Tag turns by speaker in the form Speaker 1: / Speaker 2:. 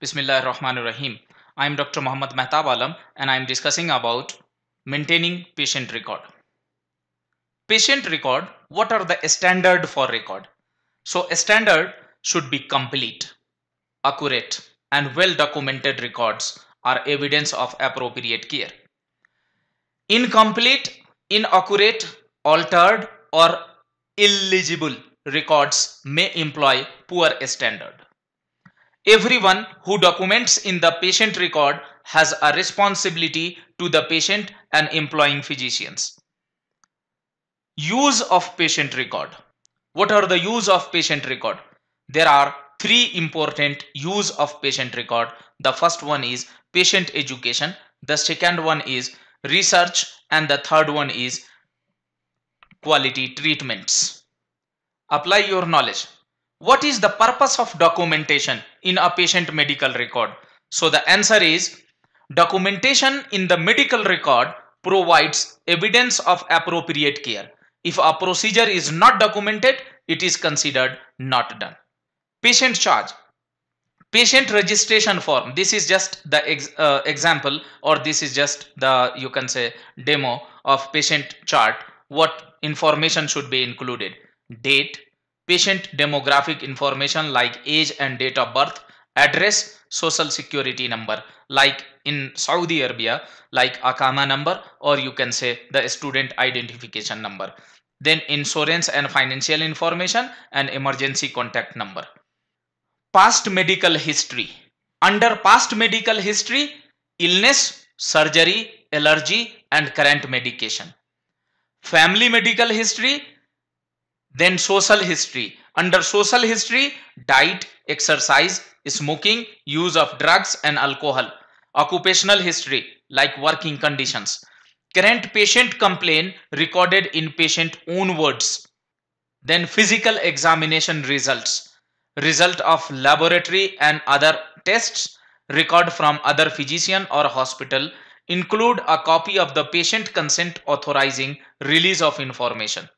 Speaker 1: Bismillah Rahman Rahim. I am Dr. Muhammad Mehtab Alam and I am discussing about maintaining patient record. Patient record, what are the standard for record? So a standard should be complete, accurate and well documented records are evidence of appropriate care. Incomplete, inaccurate, altered or illegible records may employ poor standard Everyone who documents in the patient record has a responsibility to the patient and employing physicians. Use of patient record. What are the use of patient record? There are three important use of patient record. The first one is patient education. The second one is research and the third one is quality treatments. Apply your knowledge. What is the purpose of documentation in a patient medical record? So the answer is documentation in the medical record provides evidence of appropriate care. If a procedure is not documented, it is considered not done. Patient charge. Patient registration form. This is just the ex uh, example or this is just the you can say demo of patient chart. What information should be included? Date, patient demographic information like age and date of birth, address, social security number like in Saudi Arabia like Akama number or you can say the student identification number. Then insurance and financial information and emergency contact number. Past medical history. Under past medical history, illness, surgery, allergy and current medication. Family medical history then social history. Under social history, diet, exercise, smoking, use of drugs and alcohol. Occupational history like working conditions. Current patient complaint recorded in patient own words. Then physical examination results. Result of laboratory and other tests record from other physician or hospital include a copy of the patient consent authorizing release of information.